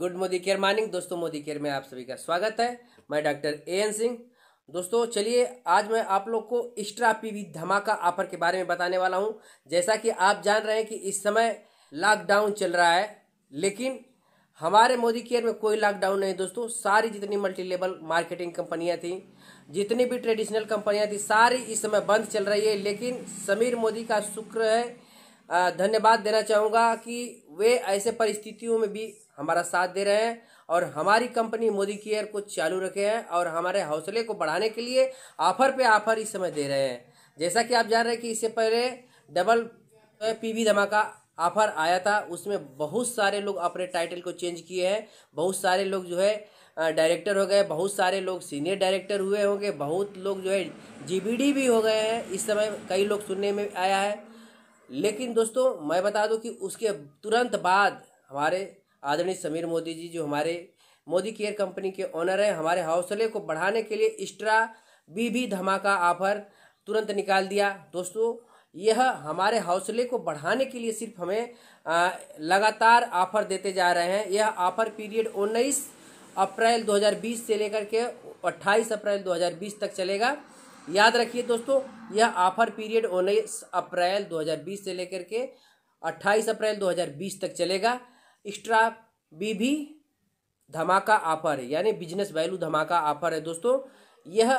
good Modi care morning दोस्तों Modi care में आप सभी का स्वागत है मैं डॉक्टर ए एन सिंह दोस्तों चलिए आज मैं आप लोग को एक्स्ट्रा पीवी धमाका ऑफर के बारे में बताने वाला हूं जैसा कि आप जान रहे हैं कि इस समय लॉकडाउन चल रहा है लेकिन हमारे मोदी केयर में कोई लॉकडाउन नहीं दोस्तों सारी जितनी मल्टी लेवल मार्केटिंग कंपनियाँ थी जितनी भी ट्रेडिशनल कंपनियाँ थी सारी इस समय बंद चल रही है लेकिन समीर मोदी का शुक्र है धन्यवाद देना चाहूँगा कि वे ऐसे परिस्थितियों में भी हमारा साथ दे रहे हैं और हमारी कंपनी मोदी केयर को चालू रखे हैं और हमारे हौसले को बढ़ाने के लिए ऑफर पे ऑफर इस समय दे रहे हैं जैसा कि आप जान रहे हैं कि इससे पहले डबल पीवी धमाका ऑफर आया था उसमें बहुत सारे लोग अपने टाइटल को चेंज किए हैं बहुत सारे लोग जो है डायरेक्टर हो गए बहुत सारे लोग सीनियर डायरेक्टर हुए होंगे बहुत लोग जो है जीबीडी भी हो गए हैं इस समय कई लोग सुनने में आया है लेकिन दोस्तों मैं बता दूं कि उसके तुरंत बाद हमारे आदरणीय समीर मोदी जी जो हमारे मोदी केयर कंपनी के ऑनर हैं हमारे हौसले को बढ़ाने के लिए एक्स्ट्रा बीबी धमाका ऑफर तुरंत निकाल दिया दोस्तों यह हमारे हौसले को बढ़ाने के लिए सिर्फ हमें आ, लगातार ऑफर देते जा रहे हैं यह ऑफर पीरियड उन्नीस अप्रैल 2020 से लेकर के 28 अप्रैल 2020 तक चलेगा याद रखिए दोस्तों यह ऑफर पीरियड उन्नीस अप्रैल 2020 से लेकर के 28 अप्रैल 2020 तक चलेगा एक्स्ट्रा भी धमाका ऑफर है यानी बिजनेस वैल्यू धमाका ऑफर है दोस्तों यह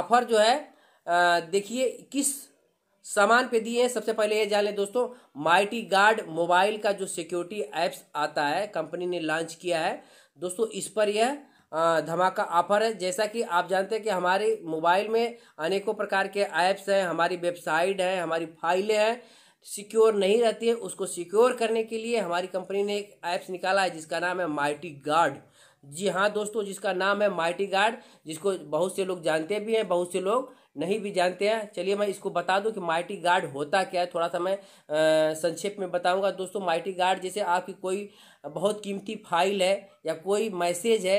ऑफर जो है देखिए किस सामान पे दिए हैं सबसे पहले ये जान लें दोस्तों माइटी गार्ड मोबाइल का जो सिक्योरिटी एप्स आता है कंपनी ने लॉन्च किया है दोस्तों इस पर यह धमाका ऑफर है जैसा कि आप जानते हैं कि हमारे मोबाइल में अनेकों प्रकार के ऐप्स हैं हमारी वेबसाइट है हमारी फाइलें हैं सिक्योर नहीं रहती है उसको सिक्योर करने के लिए हमारी कंपनी ने एक ऐप्स निकाला है जिसका नाम है माइटी गार्ड जी हाँ दोस्तों जिसका नाम है माइटी गार्ड जिसको बहुत से लोग जानते भी हैं बहुत से लोग नहीं भी जानते हैं चलिए मैं इसको बता दूं कि माइटी गार्ड होता क्या है थोड़ा सा मैं संक्षेप में बताऊंगा दोस्तों माइटी गार्ड जैसे आपकी कोई बहुत कीमती फाइल है या कोई मैसेज है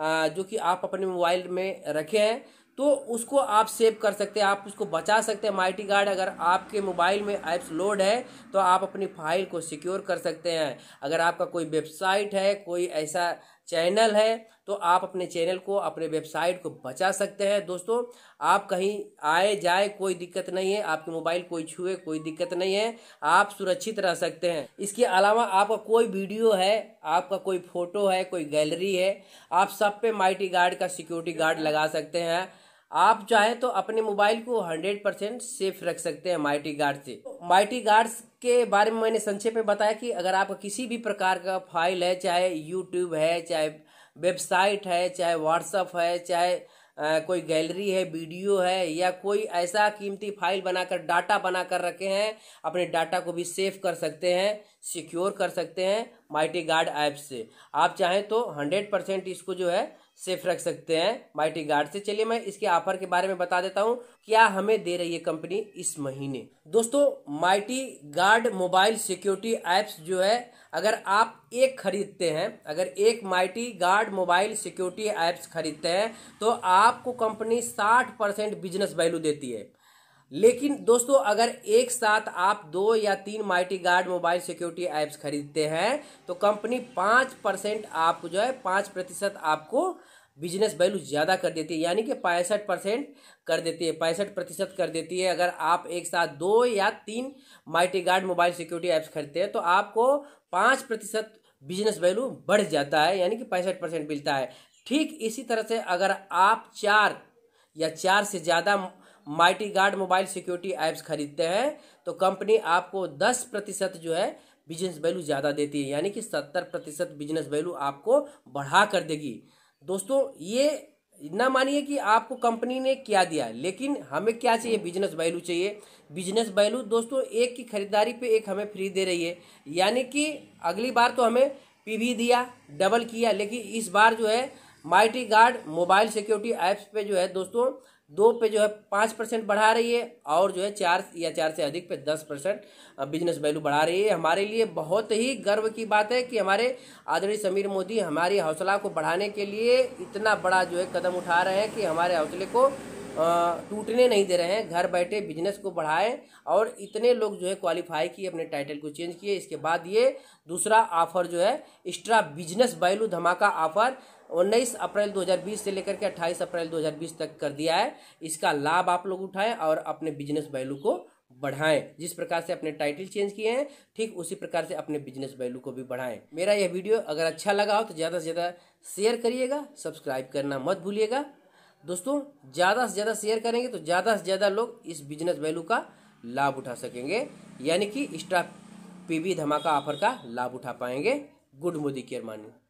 जो कि आप अपने मोबाइल में रखे हैं तो उसको आप सेव कर सकते हैं आप उसको बचा सकते हैं माइटी गार्ड अगर आपके मोबाइल में ऐप्स लोड है तो आप अपनी फाइल को सिक्योर कर सकते हैं अगर आपका कोई वेबसाइट है कोई ऐसा चैनल है तो आप अपने चैनल को अपने वेबसाइट को बचा सकते हैं दोस्तों आप कहीं आए जाए कोई दिक्कत नहीं है आपके मोबाइल कोई छुए कोई दिक्कत नहीं है आप सुरक्षित रह सकते हैं इसके अलावा आपका कोई वीडियो है आपका कोई फोटो है कोई गैलरी है आप सब पे माइटी गार्ड का सिक्योरिटी गार्ड लगा सकते हैं आप चाहें तो अपने मोबाइल को 100 परसेंट सेफ रख सकते हैं माइटी गार्ड से माइटी गार्ड्स के बारे में मैंने संक्षेप में बताया कि अगर आप किसी भी प्रकार का फाइल है चाहे यूट्यूब है चाहे वेबसाइट है चाहे व्हाट्सअप है चाहे आ, कोई गैलरी है वीडियो है या कोई ऐसा कीमती फाइल बनाकर डाटा बनाकर रखे हैं अपने डाटा को भी सेव कर सकते हैं सिक्योर कर सकते हैं माइटी गार्ड ऐप से आप चाहें तो हंड्रेड परसेंट इसको जो है सेफ रख सकते हैं माइटी गार्ड से चलिए मैं इसके ऑफर के बारे में बता देता हूँ क्या हमें दे रही है कंपनी इस महीने दोस्तों Mighty Guard mobile security apps जो है अगर आप एक खरीदते हैं अगर एक Mighty Guard mobile security apps खरीदते हैं तो आपको कंपनी साठ परसेंट बिजनेस वैल्यू देती है लेकिन दोस्तों अगर एक साथ आप दो या तीन Mighty Guard mobile security apps खरीदते हैं तो कंपनी पाँच परसेंट आपको जो है पाँच प्रतिशत आपको बिजनेस वैल्यू ज़्यादा कर देती है यानी कि पैंसठ परसेंट कर देती है पैंसठ प्रतिशत कर देती है अगर आप एक साथ दो या तीन Mighty Guard mobile security apps खरीदते हैं तो आपको पाँच प्रतिशत बिजनेस वैल्यू बढ़ जाता है यानी कि पैंसठ परसेंट मिलता है ठीक इसी तरह से अगर आप चार या चार से ज़्यादा Mighty Guard mobile security apps खरीदते हैं तो कंपनी आपको दस प्रतिशत जो है बिजनेस वैल्यू ज़्यादा देती है यानी कि सत्तर प्रतिशत बिजनेस वैल्यू आपको बढ़ा कर देगी दोस्तों ये ना मानिए कि आपको कंपनी ने क्या दिया लेकिन हमें क्या चाहिए बिजनेस वैल्यू चाहिए बिजनेस वैल्यू दोस्तों एक की खरीदारी पर एक हमें फ्री दे रही है यानी कि अगली बार तो हमें पी दिया डबल किया लेकिन इस बार जो है Mighty Guard mobile security apps पे जो है दोस्तों दो पे जो है पाँच परसेंट बढ़ा रही है और जो है चार या चार से अधिक पे दस परसेंट बिजनेस वैल्यू बढ़ा रही है हमारे लिए बहुत ही गर्व की बात है कि हमारे आदरणीय समीर मोदी हमारी हौसला को बढ़ाने के लिए इतना बड़ा जो है कदम उठा रहे हैं कि हमारे हौसले को टूटने नहीं दे रहे हैं घर बैठे बिजनेस को बढ़ाएं और इतने लोग जो है क्वालिफाई किए अपने टाइटल को चेंज किए इसके बाद ये दूसरा ऑफर जो है एक्स्ट्रा बिजनेस वैल्यू धमाका ऑफर उन्नीस अप्रैल 2020 से लेकर के 28 अप्रैल 2020 तक कर दिया है इसका लाभ आप लोग उठाएं और अपने बिजनेस वैल्यू को बढ़ाएं जिस प्रकार से अपने टाइटल चेंज किए हैं ठीक उसी प्रकार से अपने बिजनेस वैल्यू को भी बढ़ाएं मेरा यह वीडियो अगर अच्छा लगा हो तो ज़्यादा से ज़्यादा शेयर करिएगा सब्सक्राइब करना मत भूलिएगा दोस्तों ज़्यादा से ज़्यादा शेयर करेंगे तो ज़्यादा से ज़्यादा लोग इस बिजनेस वैल्यू का लाभ उठा सकेंगे यानी कि स्टॉक पीबी धमाका ऑफर का लाभ उठा पाएंगे गुड मोदी केयर मानी